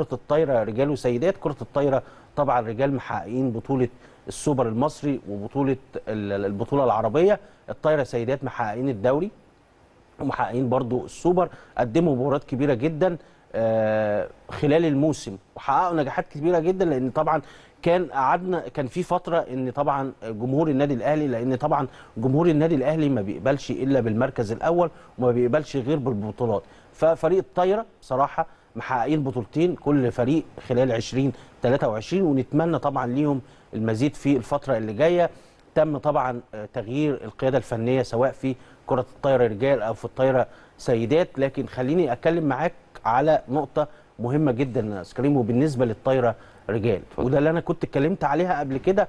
كرة الطايرة رجال وسيدات كرة الطايرة طبعا رجال محققين بطولة السوبر المصري وبطولة البطولة العربية الطايرة سيدات محققين الدوري ومحققين برضو السوبر قدموا مباريات كبيرة جدا آه، خلال الموسم وحققوا نجاحات كبيرة جدا لأن طبعا كان قعدنا كان في فترة إن طبعا جمهور النادي الأهلي لأن طبعا جمهور النادي الأهلي ما بيقبلش إلا بالمركز الأول وما بيقبلش غير بالبطولات ففريق الطايرة بصراحة محققين بطولتين كل فريق خلال 2023 ونتمنى طبعا ليهم المزيد في الفتره اللي جايه تم طبعا آه، تغيير القياده الفنيه سواء في كره الطايره رجال او في الطايره سيدات لكن خليني اتكلم معاك على نقطه مهمه جدا يا كريم وبالنسبه للطايره رجال وده اللي انا كنت اتكلمت عليها قبل كده